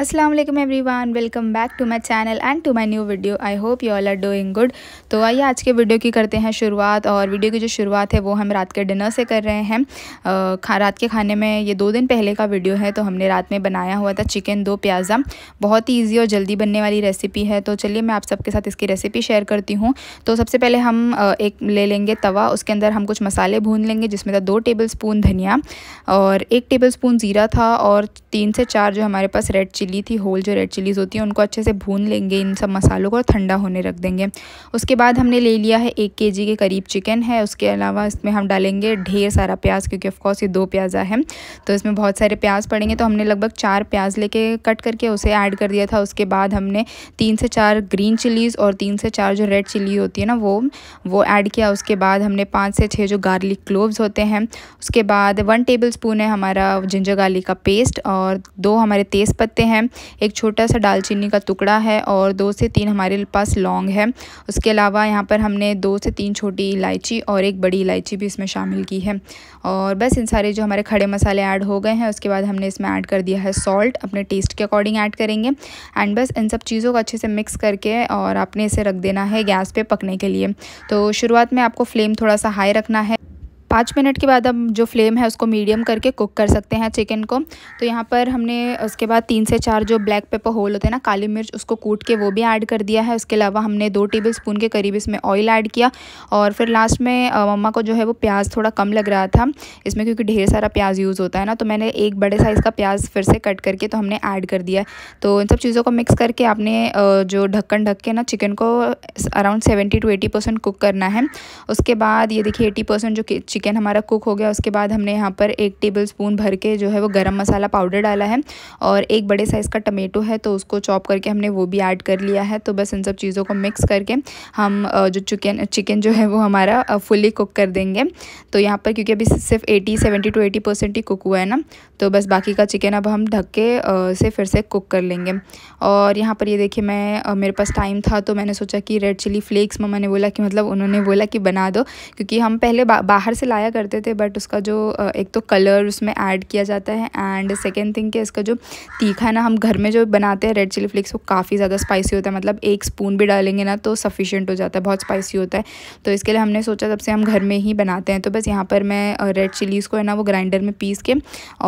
Aslam everyone welcome back to my channel and to my new video I hope you all are doing good तो आइए आज के video की करते हैं शुरुआत और वीडियो की जो शुरुआत है वो हम रात के डिनर से कर रहे हैं खा रात के खाने में ये दो दिन पहले का वीडियो है तो हमने रात में बनाया हुआ था चिकन दो प्याज़ा बहुत ही ईजी और जल्दी बनने वाली रेसिपी है तो चलिए मैं आप सबके साथ इसकी रेसिपी शेयर करती हूँ तो सबसे पहले हम एक ले लेंगे तवा उसके अंदर हम कुछ मसाले भून लेंगे जिसमें था दो टेबल स्पून धनिया और एक टेबल स्पून ज़ीरा था और तीन से चार जो हमारे पास रेड चिली चिली थी होल जो रेड चिलीज़ होती हैं उनको अच्छे से भून लेंगे इन सब मसालों को और ठंडा होने रख देंगे उसके बाद हमने ले लिया है एक के के करीब चिकन है उसके अलावा इसमें हम डालेंगे ढेर सारा प्याज क्योंकि ऑफकोर्स ये दो प्याज़ा है तो इसमें बहुत सारे प्याज पड़ेंगे तो हमने लगभग चार प्याज लेके कट करके उसे ऐड कर दिया था उसके बाद हमने तीन से चार ग्रीन चिलीज़ और तीन से चार जो रेड चिली होती है ना वो वो ऐड किया उसके बाद हमने पाँच से छः जो गार्लिक क्लोव्स होते हैं उसके बाद वन टेबल स्पून है हमारा जिंजर गार्लिक का पेस्ट और दो हमारे तेज़ पत्ते हैं है एक छोटा सा दालचीनी का टुकड़ा है और दो से तीन हमारे पास लौंग है उसके अलावा यहाँ पर हमने दो से तीन छोटी इलायची और एक बड़ी इलायची भी इसमें शामिल की है और बस इन सारे जो हमारे खड़े मसाले ऐड हो गए हैं उसके बाद हमने इसमें ऐड कर दिया है सॉल्ट अपने टेस्ट के अकॉर्डिंग ऐड करेंगे एंड बस इन सब चीज़ों को अच्छे से मिक्स करके और आपने इसे रख देना है गैस पे पकने के लिए तो शुरुआत में आपको फ्लेम थोड़ा सा हाई रखना है पाँच मिनट के बाद हम जो फ्लेम है उसको मीडियम करके कुक कर सकते हैं चिकन को तो यहाँ पर हमने उसके बाद तीन से चार जो ब्लैक पेपर होल होते हैं ना काली मिर्च उसको कूट के वो भी ऐड कर दिया है उसके अलावा हमने दो टेबल स्पून के करीब इसमें ऑयल ऐड किया और फिर लास्ट में मम्मा को जो है वो प्याज थोड़ा कम लग रहा था इसमें क्योंकि ढेर सारा प्याज यूज़ होता है ना तो मैंने एक बड़े साइज़ का प्याज फिर से कट करके तो हमने ऐड कर दिया तो इन सब चीज़ों को मिक्स करके आपने जो ढक्कन ढक के ना चिकन को around seventy two eighty percent cook करना है उसके बाद ये देखिए एटी परसेंट जो चिकन चिकन हमारा कुक हो गया उसके बाद हमने यहाँ पर एक टेबल स्पून भर के जो है वो गर्म मसाला पाउडर डाला है और एक बड़े साइज़ का टमेटो है तो उसको चॉप करके हमने वो भी ऐड कर लिया है तो बस इन सब चीज़ों को मिक्स करके हम जो चिकन चिकन जो है वो हमारा फुली कुक कर देंगे तो यहाँ पर क्योंकि अभी सिर्फ eighty seventy two eighty percent ही कुक हुआ है ना तो बस बाकी का चिकन अब हम ढक के से फिर से कुक कर लेंगे और यहाँ पर ये देखिए मैं मेरे पास टाइम था तो मैंने सोचा कि रेड चिली फ्लेक्स मम्मा ने बोला कि मतलब उन्होंने बोला कि बना दो क्योंकि हम पहले बा, बाहर से लाया करते थे बट उसका जो एक तो कलर उसमें ऐड किया जाता है एंड सेकेंड थिंग कि इसका जो तीखा ना हम घर में जो बनाते हैं रेड चिली फ्लेक्स वो काफ़ी ज़्यादा स्पाइसी होता है मतलब एक स्पून भी डालेंगे ना तो सफिशेंट हो जाता है बहुत स्पाइसी होता है तो इसके लिए हमने सोचा तब से हम घर में ही बनाते हैं तो बस यहाँ पर मैं रेड चिलीज़ को है ना वो ग्राइंडर में पीस के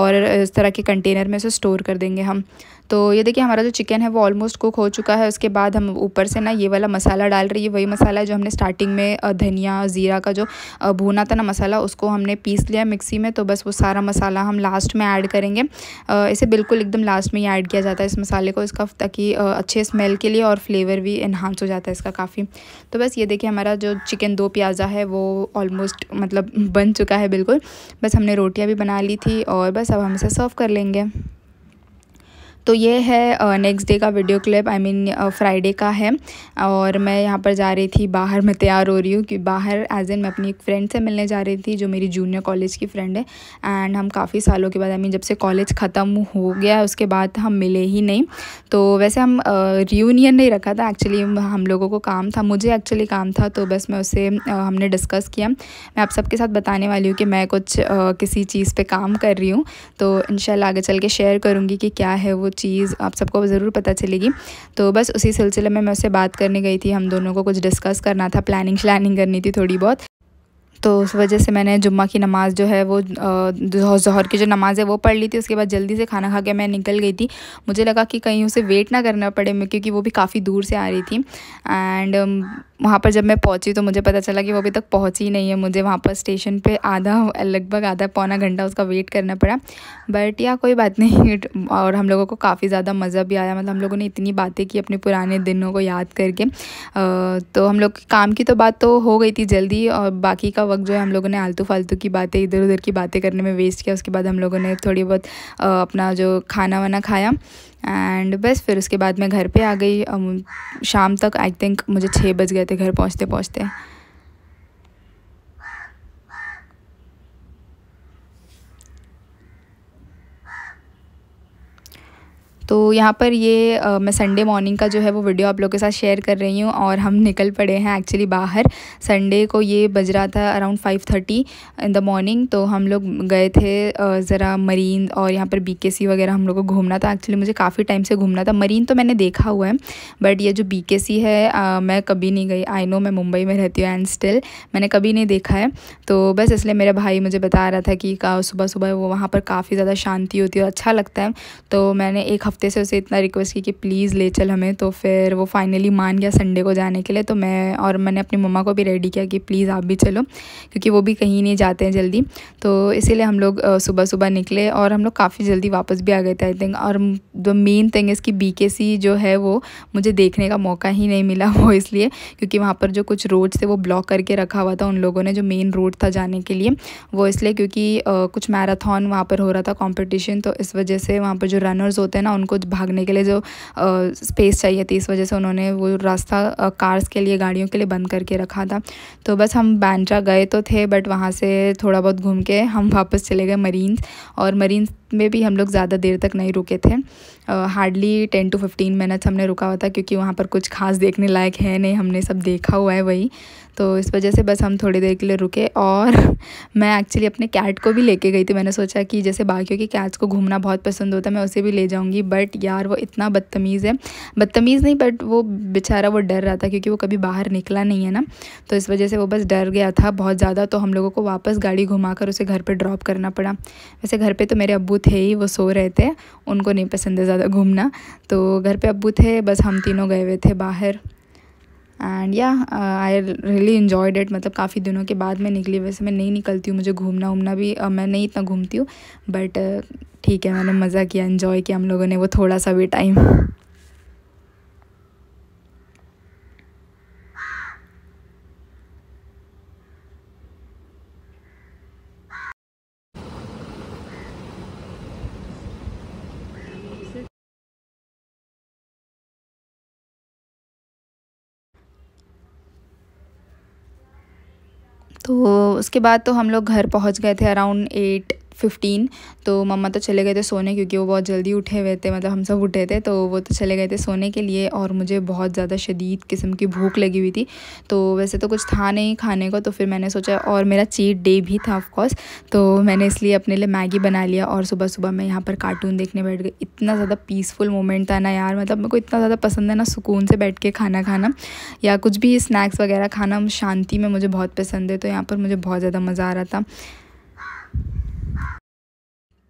और इस तरह के कंटेनर में उसे स्टोर कर देंगे हम तो ये देखिए हमारा जो चिकन है वो ऑलमोस्ट कुक हो चुका है उसके बाद हम ऊपर से ना ये वाला मसाला डाल रही है वही मसाला है जो हमने स्टार्टिंग में धनिया ज़ीरा का जो भूना था ना मसाला मसाला उसको हमने पीस लिया मिक्सी में तो बस वो सारा मसाला हम लास्ट में ऐड करेंगे इसे बिल्कुल एकदम लास्ट में ही ऐड किया जाता है इस मसाले को इसका ताकि अच्छे स्मेल के लिए और फ्लेवर भी इन्हांस हो जाता है इसका काफ़ी तो बस ये देखिए हमारा जो चिकन दो प्याज़ा है वो ऑलमोस्ट मतलब बन चुका है बिल्कुल बस हमने रोटियाँ भी बना ली थी और बस अब हम इसे सर्व कर लेंगे तो ये है नेक्स्ट डे का video clip I mean Friday का है और मैं यहाँ पर जा रही थी बाहर मैं तैयार हो रही हूँ कि बाहर एज एन मैं अपनी एक फ्रेंड से मिलने जा रही थी जो मेरी जूनियर कॉलेज की फ्रेंड है एंड हम काफ़ी सालों के बाद आई मीन जब से कॉलेज ख़त्म हो गया उसके बाद हम मिले ही नहीं तो वैसे हम रियूनियन नहीं रखा था एक्चुअली हम लोगों को काम था मुझे एक्चुअली काम था तो बस मैं उसे हमने डिस्कस किया मैं आप सबके साथ बताने वाली हूँ कि मैं कुछ किसी चीज़ पर काम कर रही हूँ तो इन आगे चल के शेयर करूँगी कि क्या है वो चीज़ आप सबको ज़रूर पता चलेगी तो बस उसी सिलसिले में मैं उससे बात करने गई थी हम दोनों को कुछ डिस्कस करना था प्लानिंग श्लानिंग करनी थी थोड़ी बहुत तो उस वजह से मैंने जुम्मा की नमाज़ जो है वो जहर की जो नमाज़ है वो पढ़ ली थी उसके बाद जल्दी से खाना खा के मैं निकल गई थी मुझे लगा कि कहीं उसे वेट ना करना पड़े क्योंकि वो भी काफ़ी दूर से आ रही थी एंड वहाँ पर जब मैं पहुँची तो मुझे पता चला कि वो अभी तक पहुँची ही नहीं है मुझे वहाँ पर स्टेशन पे आधा लगभग आधा पौना घंटा उसका वेट करना पड़ा बट या कोई बात नहीं और हम लोगों को काफ़ी ज़्यादा मज़ा भी आया मतलब हम लोगों ने इतनी बातें की अपने पुराने दिनों को याद करके तो हम लोग काम की तो बात तो हो गई थी जल्दी और बाकी का वक्त जो है हम लोगों ने आलतू फालतू की बातें इधर उधर की बातें करने में वेस्ट किया उसके बाद हम लोगों ने थोड़ी बहुत अपना जो खाना वाना खाया एंड बस फिर उसके बाद मैं घर पे आ गई शाम तक आई थिंक मुझे छः बज गए थे घर पहुँचते पहुँचते तो यहाँ पर ये आ, मैं संडे मॉर्निंग का जो है वो वीडियो आप लोग के साथ शेयर कर रही हूँ और हम निकल पड़े हैं एक्चुअली बाहर संडे को ये बज रहा था around five thirty in the morning तो हम लोग गए थे ज़रा मरीन और यहाँ पर बी वगैरह हम लोग को घूमना था एक्चुअली मुझे काफ़ी टाइम से घूमना था मरीन तो मैंने देखा हुआ है बट ये जो बी है आ, मैं कभी नहीं गई आई नो मैं मुंबई में रहती हूँ एंड स्टिल मैंने कभी नहीं देखा है तो बस इसलिए मेरा भाई मुझे बता रहा था कि सुबह सुबह वो वहाँ पर काफ़ी ज़्यादा शांति होती है और अच्छा लगता है तो मैंने एक हफ्ते से उसे इतना रिक्वेस्ट की कि प्लीज़ ले चल हमें तो फिर वो फाइनली मान गया संडे को जाने के लिए तो मैं और मैंने अपनी मम्मा को भी रेडी किया कि प्लीज़ आप भी चलो क्योंकि वो भी कहीं नहीं जाते हैं जल्दी तो इसीलिए हम लोग सुबह सुबह निकले और हम लोग काफ़ी जल्दी वापस भी आ गए थे आई थिंक और द मेन थिंग इसकी बी के सी जो है वो मुझे देखने का मौका ही नहीं मिला वो इसलिए क्योंकि वहाँ पर जो कुछ रोड थे वो ब्लॉक करके रखा हुआ था उन लोगों ने जो मेन रोड था जाने के लिए वो इसलिए क्योंकि कुछ मैराथन वहाँ पर हो रहा था कॉम्पिटिशन तो इस वजह से वहाँ पर जो रनर्स होते हैं ना उन उनको भागने के लिए जो स्पेस चाहिए थी इस वजह से उन्होंने वो रास्ता कार्स के लिए गाड़ियों के लिए बंद करके रखा था तो बस हम बैंड्रा गए तो थे बट वहाँ से थोड़ा बहुत घूम के हम वापस चले गए मरीन्स और मरीन्स में भी हम लोग ज़्यादा देर तक नहीं रुके थे hardly ten to fifteen minutes हमने रुका हुआ था क्योंकि वहाँ पर कुछ खास देखने लायक है नहीं हमने सब देखा हुआ है वही तो इस वजह से बस हम थोड़ी देर के लिए रुके और मैं एक्चुअली अपने कैट को भी लेके गई थी मैंने सोचा कि जैसे बाकियों के कैट्स को घूमना बहुत पसंद होता है मैं उसे भी ले जाऊँगी बट यार वो इतना बदतमीज़ है बदतमीज़ नहीं बट वो बेचारा वो डर रहा था क्योंकि वो कभी बाहर निकला नहीं है ना तो इस वजह से वो बस डर गया था बहुत ज़्यादा तो हम लोगों को वापस गाड़ी घुमा उसे घर पर ड्रॉप करना पड़ा वैसे घर पर तो मेरे अबू थे ही वो सो रहे थे उनको नहीं पसंद है ज़्यादा घूमना तो घर पे अबू थे बस हम तीनों गए हुए थे बाहर एंड या आई रियली इन्जॉयड इट मतलब काफ़ी दिनों के बाद मैं निकली वैसे मैं नहीं निकलती हूँ मुझे घूमना वूमना भी uh, मैं नहीं इतना घूमती हूँ बट uh, ठीक है मैंने मज़ा किया इन्जॉय किया हम लोगों ने वो थोड़ा सा भी टाइम तो उसके बाद तो हम लोग घर पहुंच गए थे अराउंड एट फिफ्टीन तो मम्मा तो चले गए थे सोने क्योंकि वो बहुत जल्दी उठे हुए थे मतलब हम सब उठे थे तो वो तो चले गए थे सोने के लिए और मुझे बहुत ज़्यादा शदीद किस्म की भूख लगी हुई थी तो वैसे तो कुछ था नहीं खाने को तो फिर मैंने सोचा और मेरा चीट डे भी था ऑफकोर्स तो मैंने इसलिए अपने लिए मैगी बना लिया और सुबह सुबह मैं यहाँ पर कार्टून देखने बैठ गई इतना ज़्यादा पीसफुल मोमेंट था ना यार मतलब मेरे को इतना ज़्यादा पसंद है ना सुकून से बैठ के खाना खाना या कुछ भी स्नैक्स वगैरह खाना शांति में मुझे बहुत पसंद है तो यहाँ पर मुझे बहुत ज़्यादा मज़ा आ रहा था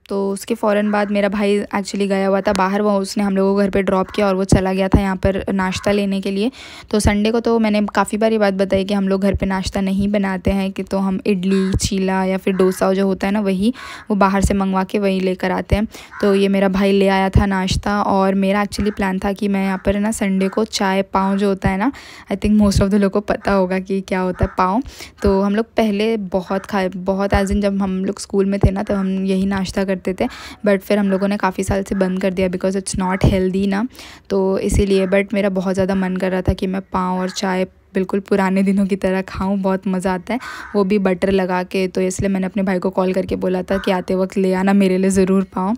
तो उसके फ़ौरन बाद मेरा भाई एक्चुअली गया हुआ था बाहर वो उसने हम लोगों को घर पे ड्रॉप किया और वो चला गया था यहाँ पर नाश्ता लेने के लिए तो संडे को तो मैंने काफ़ी बार ये बात बताई कि हम लोग घर पे नाश्ता नहीं बनाते हैं कि तो हम इडली चीला या फिर डोसा जो होता है ना वही वो बाहर से मंगवा के वही लेकर आते हैं तो ये मेरा भाई ले आया था नाश्ता और मेरा एक्चुअली प्लान था कि मैं यहाँ पर ना संडे को चाय पाँव जो होता है ना I think most of the लोग को पता होगा कि क्या होता है पाँव तो हम लोग पहले बहुत खाए बहुत एज इन जब हम लोग स्कूल में थे ना तो हम यही नाश्ता कर करते थे बट फिर हम लोगों ने काफ़ी साल से बंद कर दिया बिकॉज इट्स नॉट हेल्दी ना तो इसीलिए बट मेरा बहुत ज़्यादा मन कर रहा था कि मैं पाँव और चाय बिल्कुल पुराने दिनों की तरह खाऊँ बहुत मज़ा आता है वो भी बटर लगा के तो इसलिए मैंने अपने भाई को कॉल करके बोला था कि आते वक्त ले आना मेरे लिए ज़रूर पाओ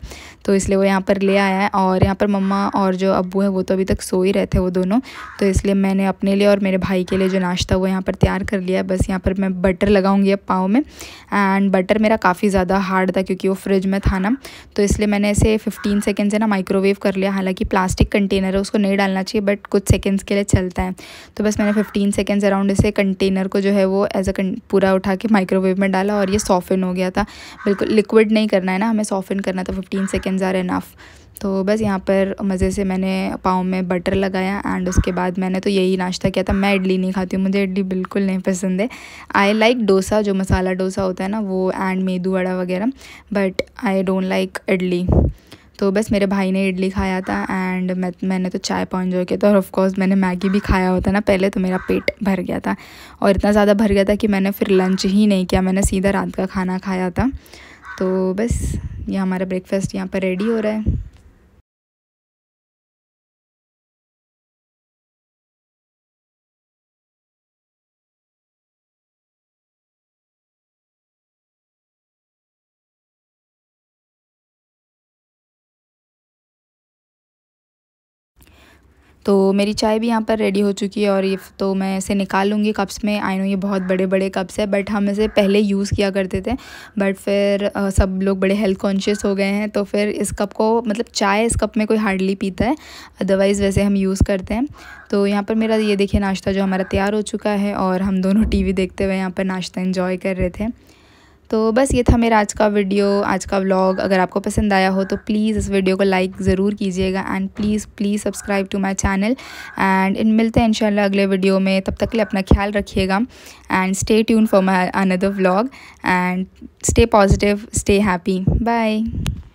तो इसलिए वो यहाँ पर ले आया है और यहाँ पर मम्मा और जो अबू है वो तो अभी तक सो ही रहे थे वो दोनों तो इसलिए मैंने अपने लिए और मेरे भाई के लिए जो नाश्ता वो यहाँ पर तैयार कर लिया है बस यहाँ पर मैं बटर लगाऊँगी अब पाँव में एंड बटर मेरा काफ़ी ज़्यादा हार्ड था क्योंकि वो फ्रिज में था ना तो इसलिए मैंने ऐसे फिफ्टीन सेकेंड से ना माइक्रोवेव कर लिया हालाँकि प्लास्टिक कंटेनर है उसको नहीं डालना चाहिए बट कुछ सेकेंड्स के लिए चलता है तो बस मैंने फिफ्टीन तीन सेकेंड्स अराउंड इसे कंटेनर को जो है वो एज अ पूरा उठा के माइक्रोवेव में डाला और ये सॉफिन हो गया था बिल्कुल लिक्विड नहीं करना है ना हमें सॉफिन करना था फिफ्टीन सेकेंड्स आर एनफ तो बस यहाँ पर मज़े से मैंने पाँव में बटर लगाया एंड उसके बाद मैंने तो यही नाश्ता किया था मैं इडली नहीं खाती हूँ मुझे इडली बिल्कुल नहीं पसंद है आई लाइक डोसा जो मसाला डोसा होता है ना वो एंड मेदू वड़ा वगैरह but I don't like idli तो बस मेरे भाई ने इडली खाया था एंड मैं मैंने तो चाय पहुँच जो किया था और ऑफकोर्स मैंने मैगी भी खाया होता ना पहले तो मेरा पेट भर गया था और इतना ज़्यादा भर गया था कि मैंने फिर लंच ही नहीं किया मैंने सीधा रात का खाना खाया था तो बस ये हमारा ब्रेकफास्ट यहाँ पर रेडी हो रहा है तो मेरी चाय भी यहाँ पर रेडी हो चुकी है और ये तो मैं इसे निकाल लूँगी कप्स में आई नो ये बहुत बड़े बड़े कप्स है बट हम इसे पहले यूज़ किया करते थे बट फिर आ, सब लोग बड़े हेल्थ कॉन्शियस हो गए हैं तो फिर इस कप को मतलब चाय इस कप में कोई हार्डली पीता है अदरवाइज़ वैसे हम यूज़ करते हैं तो यहाँ पर मेरा ये देखिए नाश्ता जो हमारा तैयार हो चुका है और हम दोनों टी देखते हुए यहाँ पर नाश्ता इन्जॉय कर रहे थे तो बस ये था मेरा आज का वीडियो आज का व्लॉग अगर आपको पसंद आया हो तो प्लीज़ इस वीडियो को लाइक ज़रूर कीजिएगा and please please subscribe to my channel and इन मिलते हैं इंशाल्लाह अगले वीडियो में तब तक के लिए अपना ख्याल रखिएगा and stay tune for my another vlog and stay positive stay happy bye